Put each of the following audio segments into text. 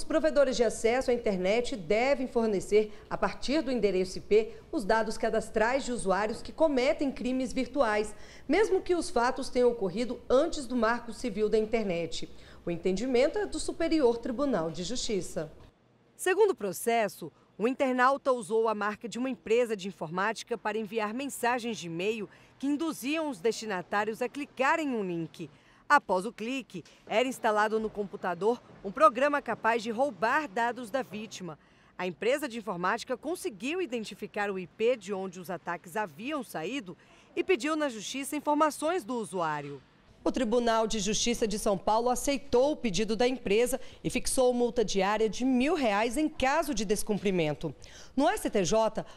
Os provedores de acesso à internet devem fornecer, a partir do endereço IP, os dados cadastrais de usuários que cometem crimes virtuais, mesmo que os fatos tenham ocorrido antes do Marco Civil da Internet. O entendimento é do Superior Tribunal de Justiça. Segundo o processo, o internauta usou a marca de uma empresa de informática para enviar mensagens de e-mail que induziam os destinatários a clicar em um link. Após o clique, era instalado no computador um programa capaz de roubar dados da vítima. A empresa de informática conseguiu identificar o IP de onde os ataques haviam saído e pediu na justiça informações do usuário. O Tribunal de Justiça de São Paulo aceitou o pedido da empresa e fixou multa diária de mil reais em caso de descumprimento. No STJ,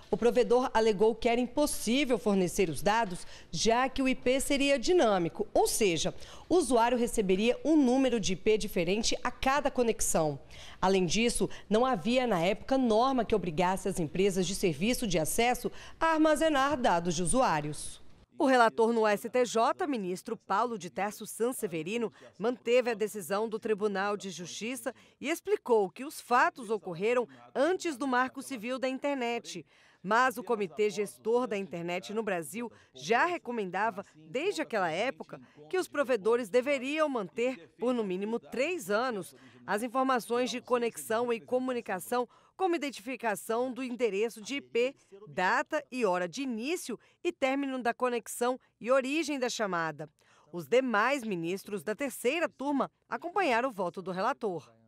o provedor alegou que era impossível fornecer os dados, já que o IP seria dinâmico, ou seja, o usuário receberia um número de IP diferente a cada conexão. Além disso, não havia na época norma que obrigasse as empresas de serviço de acesso a armazenar dados de usuários. O relator no STJ, ministro Paulo de Tarso Sanseverino, manteve a decisão do Tribunal de Justiça e explicou que os fatos ocorreram antes do Marco Civil da Internet. Mas o comitê gestor da internet no Brasil já recomendava, desde aquela época, que os provedores deveriam manter, por no mínimo três anos, as informações de conexão e comunicação como identificação do endereço de IP, data e hora de início e término da conexão e origem da chamada. Os demais ministros da terceira turma acompanharam o voto do relator.